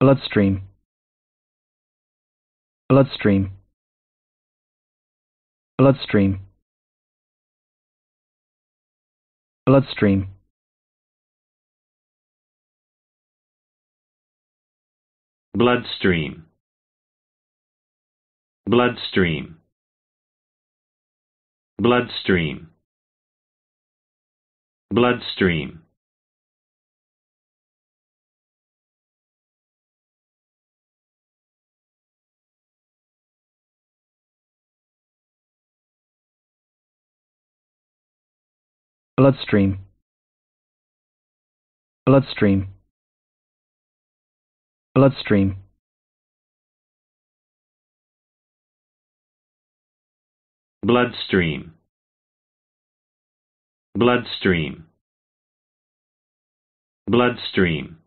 bloodstream bloodstream bloodstream bloodstream bloodstream bloodstream bloodstream bloodstream bloodstream bloodstream bloodstream bloodstream bloodstream bloodstream